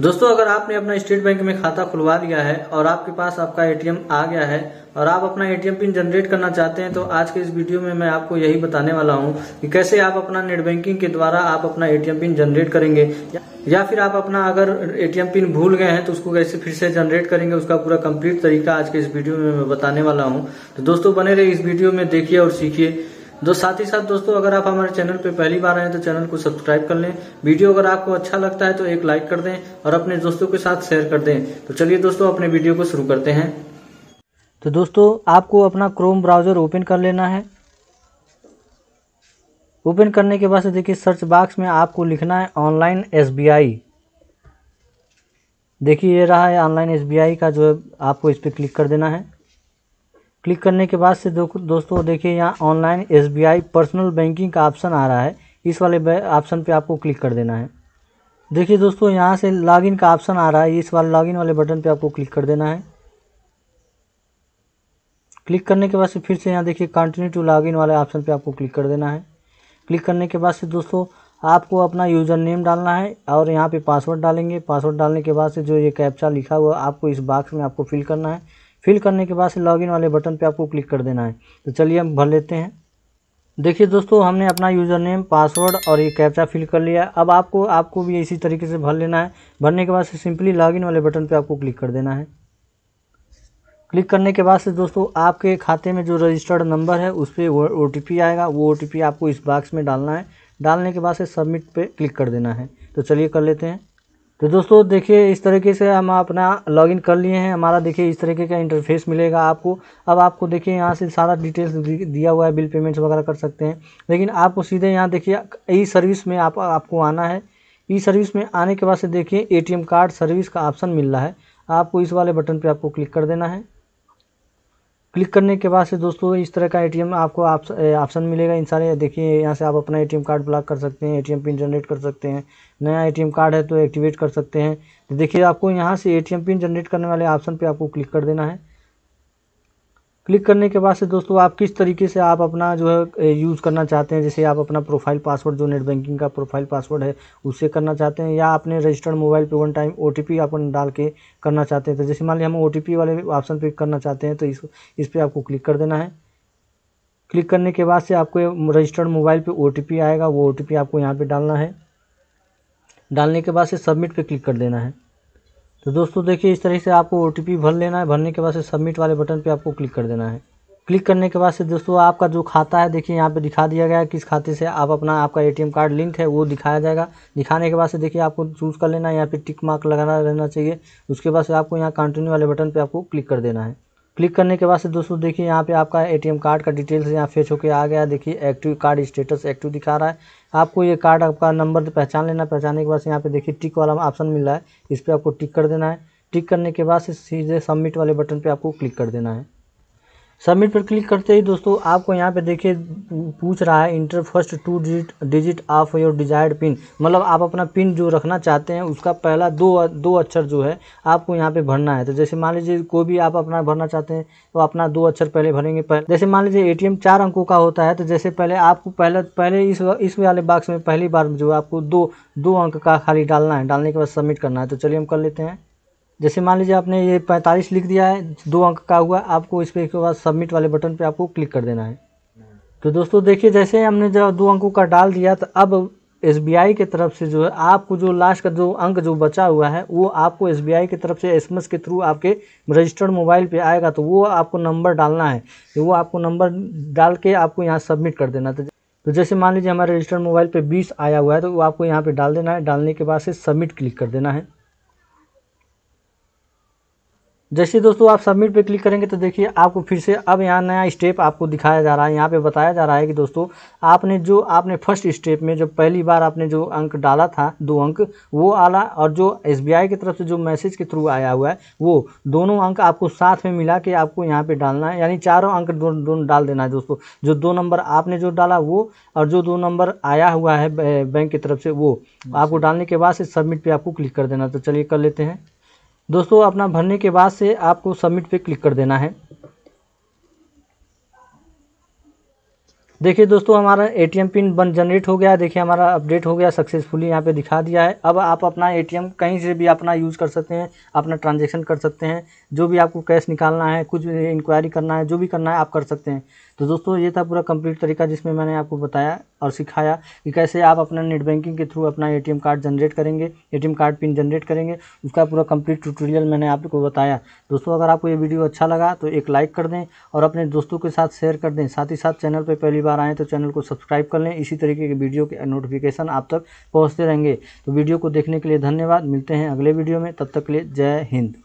दोस्तों अगर आपने अपना स्टेट बैंक में खाता खुलवा लिया है और आपके पास आपका एटीएम आ गया है और आप अपना एटीएम पिन जनरेट करना चाहते हैं तो आज के इस वीडियो में मैं आपको यही बताने वाला हूं कि कैसे आप अपना नेट बैंकिंग के द्वारा आप अपना एटीएम पिन जनरेट करेंगे या फिर आप अपना अगर एटीएम पिन भूल गए हैं तो उसको कैसे फिर से जनरेट करेंगे उसका पूरा कम्प्लीट तरीका आज के इस वीडियो में मैं बताने वाला हूँ तो दोस्तों बने रहे इस वीडियो में देखिए और सीखिए दो साथ ही साथ दोस्तों अगर आप हमारे चैनल पर पहली बार आए तो चैनल को सब्सक्राइब कर लें वीडियो अगर आपको अच्छा लगता है तो एक लाइक कर दें और अपने दोस्तों के साथ शेयर कर दें तो चलिए दोस्तों अपने वीडियो को शुरू करते हैं तो दोस्तों आपको अपना क्रोम ब्राउज़र ओपन कर लेना है ओपन करने के बाद से देखिए सर्च बॉक्स में आपको लिखना है ऑनलाइन एस देखिए ये रहा है ऑनलाइन एस का जो है आपको इस पर क्लिक कर देना है क्लिक करने के बाद से दोस्तों देखिए यहाँ ऑनलाइन एसबीआई पर्सनल बैंकिंग का ऑप्शन आ रहा है इस वाले ऑप्शन पे आपको क्लिक कर देना है देखिए दोस्तों यहाँ से लॉगिन का ऑप्शन आ रहा है इस वाले लॉगिन वाले बटन पे आपको क्लिक कर देना है क्लिक करने के बाद से फिर से यहाँ देखिए कंटिन्यू टू लॉगिन वाले ऑप्शन पे आपको क्लिक कर देना है क्लिक करने के बाद से दोस्तों आपको अपना यूज़र नेम डालना है और यहाँ पे पासवर्ड डालेंगे पासवर्ड डालने के बाद से जो ये कैप्चा लिखा हुआ आपको इस बाक्स में आपको फिल करना है फिल करने के बाद से लॉगिन वाले बटन पे आपको क्लिक कर देना है तो चलिए हम भर लेते हैं देखिए दोस्तों हमने अपना यूज़र नेम पासवर्ड और ये कैप्चा फिल कर लिया अब आपको आपको भी इसी तरीके से भर लेना है भरने के बाद से सिंपली लॉगिन वाले बटन पे आपको क्लिक कर देना है क्लिक करने के बाद से दोस्तों आपके खाते में जो रजिस्टर्ड नंबर है उस पर ओ टी आएगा वो ओ टी आपको इस बाक्स में डालना है डालने के बाद से सबमिट पर क्लिक कर देना है तो चलिए कर लेते हैं तो दोस्तों देखिए इस तरीके से हम अपना लॉगिन कर लिए हैं हमारा देखिए इस तरीके का इंटरफेस मिलेगा आपको अब आपको देखिए यहाँ से सारा डिटेल्स दिया हुआ है बिल पेमेंट्स वगैरह कर सकते हैं लेकिन आपको सीधे यहाँ देखिए ई सर्विस में आप आपको आना है ई सर्विस में आने के बाद से देखिए एटीएम कार्ड सर्विस का ऑप्शन मिल रहा है आपको इस वाले बटन पर आपको क्लिक कर देना है क्लिक करने के बाद से दोस्तों इस तरह का एटीएम आपको ऑप्शन मिलेगा इन सारे देखिए यहाँ से आप अपना एटीएम कार्ड ब्लॉक कर सकते हैं एटीएम पिन जनरेट कर सकते हैं नया एटीएम कार्ड है तो एक्टिवेट कर सकते हैं तो देखिए आपको यहाँ से एटीएम पिन जनरेट करने वाले ऑप्शन पर आपको क्लिक कर देना है क्लिक करने के बाद से दोस्तों आप किस तरीके से आप अपना जो है यूज़ करना चाहते हैं जैसे आप अपना प्रोफाइल पासवर्ड जो नेट बैंकिंग का प्रोफाइल पासवर्ड है उससे करना चाहते हैं या अपने रजिस्टर्ड मोबाइल पे वन टाइम ओ अपन डाल के करना चाहते हैं तो जैसे मान लीजिए हम ओ वाले ऑप्शन पे करना चाहते हैं तो इस इस पर आपको क्लिक कर देना है क्लिक करने के बाद से आपको रजिस्टर्ड मोबाइल पर ओ आएगा वो ओ आपको यहाँ पर डालना है डालने के बाद से सबमिट पर क्लिक कर देना है तो दोस्तों देखिए इस तरह से आपको ओ भर लेना है भरने के बाद से सबमिट वाले बटन पर आपको क्लिक कर देना है क्लिक करने के बाद से दोस्तों आपका जो खाता है देखिए यहाँ पे दिखा दिया गया है किस खाते से आप अपना आपका एटीएम कार्ड लिंक है वो दिखाया जाएगा दिखाने के बाद से देखिए आपको चूज़ कर लेना है यहाँ पे टिक मार्क लगाना रहना चाहिए उसके बाद से आपको यहाँ कंटिन्यू वाले बटन पे आपको क्लिक कर देना है क्लिक करने के बाद से दोस्तों देखिए यहाँ पे आपका एटीएम कार्ड का डिटेल्स यहाँ फेच होके आ गया देखिए एक्टिव कार्ड स्टेटस एक्टिव दिखा रहा है आपको ये कार्ड आपका नंबर पहचान लेना पहचानने के बाद यहाँ पे देखिए टिक वाला ऑप्शन मिल रहा है इस पर आपको टिक कर देना है टिक करने के बाद से सीधे सबमिट वाले बटन पर आपको क्लिक कर देना है सबमिट पर क्लिक करते ही दोस्तों आपको यहाँ पे देखिए पूछ रहा है enter first two digit digit of your desired pin मतलब आप अपना पिन जो रखना चाहते हैं उसका पहला दो दो अक्षर जो है आपको यहाँ पे भरना है तो जैसे मान लीजिए कोई भी आप अपना भरना चाहते हैं तो अपना दो अक्षर पहले भरेंगे पहले जैसे मान लीजिए ए चार अंकों का होता है तो जैसे पहले आपको पहले पहले इस इस वाले बॉक्स में पहली बार जो है आपको दो दो अंक का खाली डालना है डालने के बाद सबमिट करना है तो चलिए हम कर लेते हैं जैसे मान लीजिए आपने ये पैंतालीस लिख दिया है दो अंक का हुआ आपको इस पर के बाद सबमिट वाले बटन पे आपको क्लिक कर देना है तो दोस्तों देखिए जैसे हमने जब दो अंकों का डाल दिया तो अब एस के तरफ से जो है आपको जो लास्ट का जो अंक जो बचा हुआ है वो आपको एस की तरफ से एस के थ्रू आपके रजिस्टर्ड मोबाइल पे आएगा तो वो आपको नंबर डालना है तो वो आपको नंबर डाल के आपको यहाँ सबमिट कर देना था तो, तो जैसे मान लीजिए हमारे रजिस्टर्ड मोबाइल पे 20 आया हुआ है तो वो आपको यहाँ पे डाल देना है डालने के बाद से सबमिट क्लिक कर देना है जैसे दोस्तों आप सबमिट पे क्लिक करेंगे तो देखिए आपको फिर से अब यहाँ नया स्टेप आपको दिखाया जा रहा है यहाँ पे बताया जा रहा है कि दोस्तों आपने जो आपने फर्स्ट स्टेप में जो पहली बार आपने जो अंक डाला था दो अंक वो आला और जो एस की तरफ से जो मैसेज के थ्रू आया हुआ है वो दोनों अंक आपको साथ में मिला के आपको यहाँ पर डालना है यानी चारों अंक दोनों दो डाल देना है दोस्तों जो दो नंबर आपने जो डाला वो और जो दो नंबर आया हुआ है बैंक की तरफ से वो आपको डालने के बाद से सबमिट पर आपको क्लिक कर देना तो चलिए कर लेते हैं दोस्तों अपना भरने के बाद से आपको सबमिट पे क्लिक कर देना है देखिए दोस्तों हमारा एटीएम पिन बन जनरेट हो गया देखिए हमारा अपडेट हो गया सक्सेसफुली यहाँ पे दिखा दिया है अब आप अपना एटीएम कहीं से भी अपना यूज़ कर सकते हैं अपना ट्रांजैक्शन कर सकते हैं जो भी आपको कैश निकालना है कुछ इंक्वायरी करना है जो भी करना है आप कर सकते हैं तो दोस्तों ये था पूरा कम्प्लीट तरीका जिसमें मैंने आपको बताया और सिखाया कि कैसे आप अपना नेट बैंकिंग के थ्रू अपना एटीएम कार्ड जनरेट करेंगे एटीएम कार्ड पिन जनरेट करेंगे उसका पूरा कंप्लीट ट्यूटोरियल मैंने आपको बताया दोस्तों अगर आपको ये वीडियो अच्छा लगा तो एक लाइक कर दें और अपने दोस्तों के साथ शेयर कर दें साथ ही साथ चैनल पर पहली बार आएँ तो चैनल को सब्सक्राइब कर लें इसी तरीके के वीडियो के नोटिफिकेशन आप तक पहुँचते रहेंगे तो वीडियो को देखने के लिए धन्यवाद मिलते हैं अगले वीडियो में तब तक के लिए जय हिंद